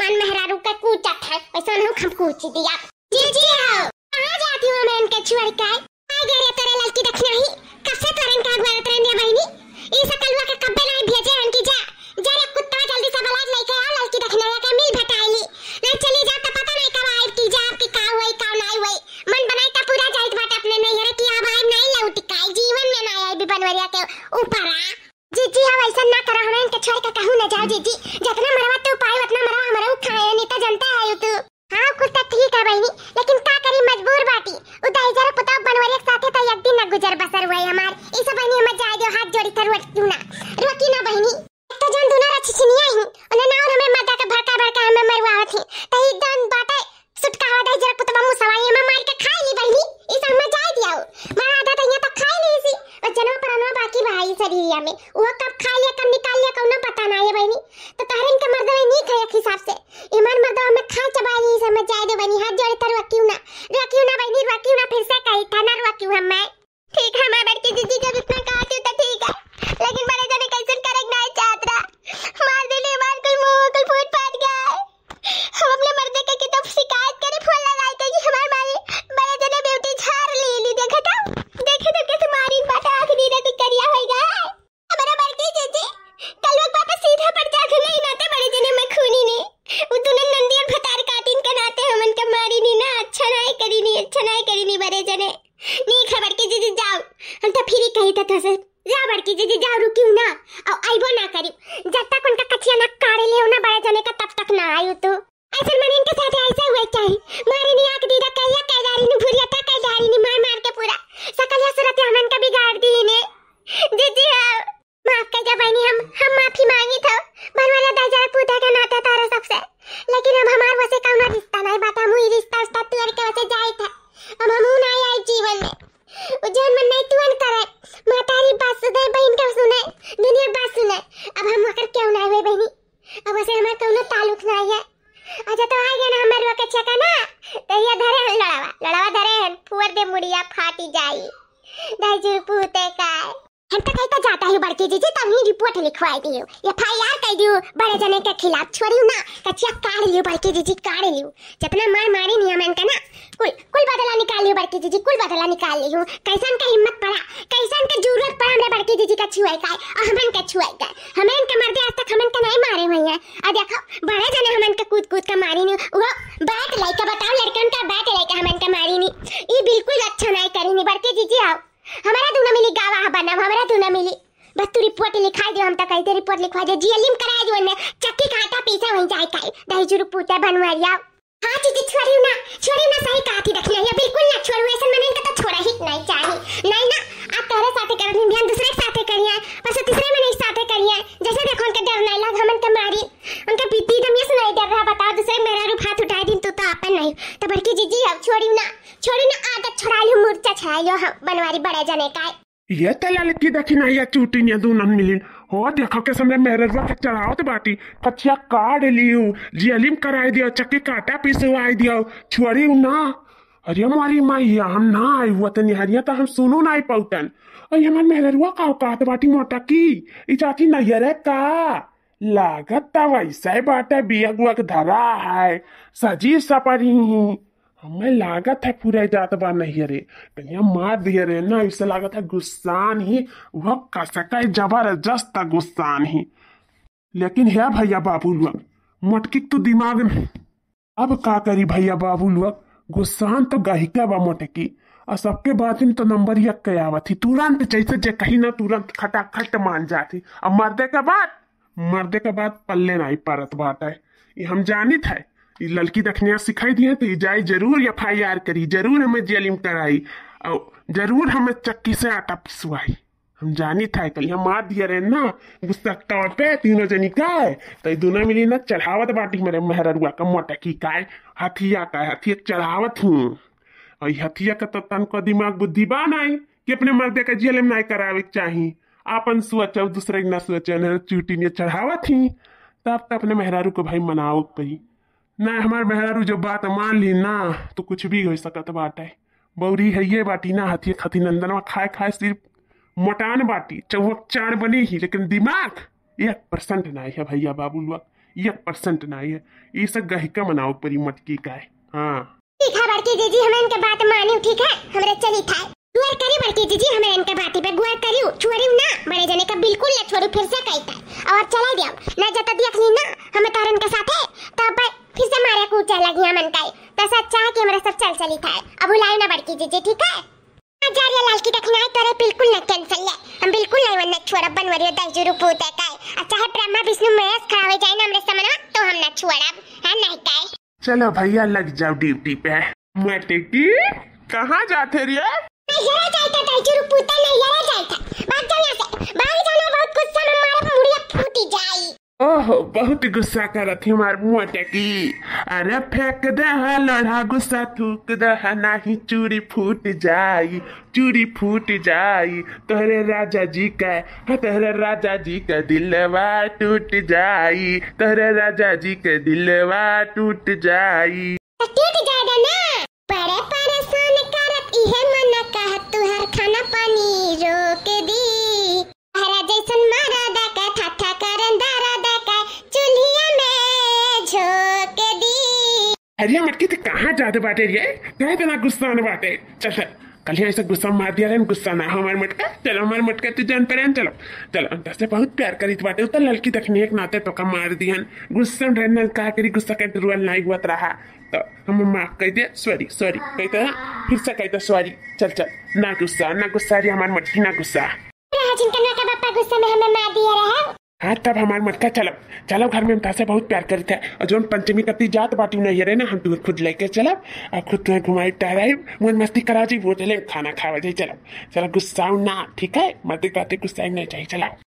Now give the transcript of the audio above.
हनुमान मेहरारू का कूचा था वैसे उन्हें हम कूच दिया जी जी हो कहां जाती हूँ मैं इनके छुड़ के आ रे तेरे लड़की देखना ही कसे तेरे का गुआ तेरे ने भाई नहीं ये सकल का कब्बे नहीं भेजे हनकी जा जा रे कुत्ता जल्दी से बलाज लेके आ लड़की देखना या के मिल भटाई ली नहीं चली जा तो पता नहीं कब आई जरिया में वो कब खा लिया कब निकाल लिया कौन पता ना ये बहनी तो तहरीन के मर्दवे नहीं खाया हिसाब से ईमान मर्दवा में खा चबा नहीं समझ जाए दे बनी हाथ बुढ़िया फाटी जाई धजुर पूते काय हम तो कहीं तो जाता है बड़के जीजी तब ही रिपोर्ट लिखवाई दियो ये आई आर कह दियो बड़े जने के खिलाफ छोड़ियो ना कचिया तो अच्छा काट लियो बड़के जीजी काट लियो जितना मार मारी नियमन का ना कुल कुल बदला निकाल लियो बड़के जीजी कुल बदला निकाल लियो कैसन का हिम्मत पड़ा कैसन का जरूरत पड़ा हमरे बड़के जीजी का छुआई का और हमन का छुआई का हमें के मर्दे आज तक हमन का नहीं मारे हुए हैं आ देखो बड़े जने हमन का कूद कूद का मारी नहीं वो बैट लाइका बताओ लड़कन का बैट लाइका हमन का मारी नहीं ये बिल्कुल अच्छा नहीं करी नी बड़के जीजी आओ हमारा तू न मिली गावा हा बनम हमारा तू न मिली बस तू रिपोर्ट लिखाई दे हम तक कहते रिपोर्ट लिखवा दे जीएलएम कराए जो ने चक्की खाता पैसा वहीं जाए काई दही जुरु पूता बनवरिया हां चीची छोड़ी ना छोड़ी ना सही काती रखना या बिल्कुल ना छोड़ू ऐसा मन इनका तो छोड़ा ही नहीं चाहिए नहीं ना आ तेरे साथे करनी ध्यान दूसरे साथे करिया बस तीसरे में नहीं साथे करिया बनवारी बड़े जने काय ये तो लड़की देखी ना ये चूटिन दूनन मिली हो देखो के समय मेरवा चढ़ाओ तो बाटी कचिया काट लियो जेलिम कराई दिया चक्की काटा पिसवाई दियो छुड़ी ना अरे हमारी माइया हम ना आई हुआ तो निहारिया तो हम सुनो ना ही और ये हमारे हमार मेहरवा का औकात बाटी मोटा की इचाची नहरे का लागत तो वैसे बाटे बिया गुआ के धरा है सजी सपरी हमें लागत है पूरा इजातबा नहीं रे कहीं मार दिए रे ना इसे लागत है गुस्सान ही वह है जबरदस्त गुस्सान ही लेकिन है भैया बाबू लोग मटकी तो दिमाग में अब का करी भैया बाबू लोग गुस्सान तो गहिका बा मटकी और सबके बात में तो नंबर एक के आवा थी तुरंत जैसे जे कहीं ना तुरंत खटाखट मान जाती अब मरदे के बाद मरदे के बाद पल्ले नहीं परत बात है ये हम जानित है लड़की देखने सिखाई दिए तो जाए जरूर एफ आई आर करी जरूर हमें जेलिम कराई और जरूर हमें चक्की से आटा पिसवाई हम जानी था कल हम मार दिया रहे ना गुस्सा तौर पे तीनों जनी का है तो दोनों मिली ना चढ़ावत बाटी मेरे मेहरुआ का मोटा की का हथिया का हथिया चढ़ावत हूँ और हथिया का तो तन को दिमाग बुद्धि बान आई कि अपने मर्दे का जेल में नहीं करावे चाहिए आपन सोच दूसरे ना सोचे चूटी ने चढ़ावत थी तब तो अपने मेहरारू को भाई मनाओ पी ना हमार बहरू जब बात मान ली ना तो कुछ भी हो सकत बाटे बौरी है ये बाटी ना हथिये खथी नंदनवा खाए खाए सिर्फ मोटान बाटी चौक चार बनी ही लेकिन दिमाग एक परसेंट ना है भैया बाबू लोग एक परसेंट ना है ये सब गहिका मनाओ परी मटकी का है हाँ ठीक है बड़की दीदी हमें इनके बात मानी ठीक है हमरे चली था गुआर करी बड़की दीदी हमें इनके बात पे गुआर करी छोरी ना बड़े जाने का बिल्कुल ना छोरी फिर से कहता और चला दिया ना जाता दिया ना चली था अब लाए ना बड़की जीजे ठीक है जा हजारिया लाल की दखना है तोरे बिल्कुल ना कैंसिल है हम बिल्कुल नहीं वरना छोड़ा बन वरियो दस जुरु पूते है काय अच्छा है हाँ, ब्रह्मा विष्णु महेश खड़ा हो जाए ना हमरे समान तो हम ना छोड़ा है हाँ, नहीं काय चलो भैया लग जाओ ड्यूटी पे मैं टिकी कहाँ जाते रे मैं जरा जाता था जुरु पूते नहीं जरा जाता तो तो। भाग जाओ यहां से भाग जाना बहुत गुस्सा में मारे मुड़िया फूटी जाई ओहो बहुत गुस्सा करत थी हमार मोटे की अरे फेंक दे लड़ा गुस्सा थूक दे ना ही चूड़ी फूट जाई चूड़ी फूट जाई तोहरे राजा जी का हाँ, तोहरे राजा जी का दिलवा टूट जाई तोहरे राजा जी का दिलवा टूट जाई टूट जाएगा ना परे अरे मटकी तो कहाँ जाते बाटे रे क्या इतना गुस्सा न बाटे चल चल कल ऐसा गुस्सा मार दिया रहे गुस्सा ना हो हमारे मटका चलो हमारे मटका तो जान पर चलो चलो अंदर से बहुत प्यार करी बाटे उतर तो लड़की देखने एक नाते तो कम मार दिया गुस्सा रहना कहा करी गुस्सा का रुअल नहीं हुआ तो रहा तो हम माफ कह दिया सॉरी सॉरी कहते हैं फिर से कहते तो सॉरी चल चल ना गुस्सा ना गुस्सा रही हमारे मटकी ना गुस्सा राजन का बापा गुस्सा में हमें मार दिया रहा हाँ तब हमार मटका चलब चलब घर में हम तासे तो बहुत प्यार करते हैं और जोन पंचमी कति जात बाटी नहीं रहे ना हम तुम्हें तो खुद लेके चलब और खुद तुम्हें तो घुमाई टहराई मन मस्ती करा जी वो चले खाना खावा जाए चलब चलब गुस्सा ना ठीक है मस्ती करते गुस्सा नहीं चाहिए चलाओ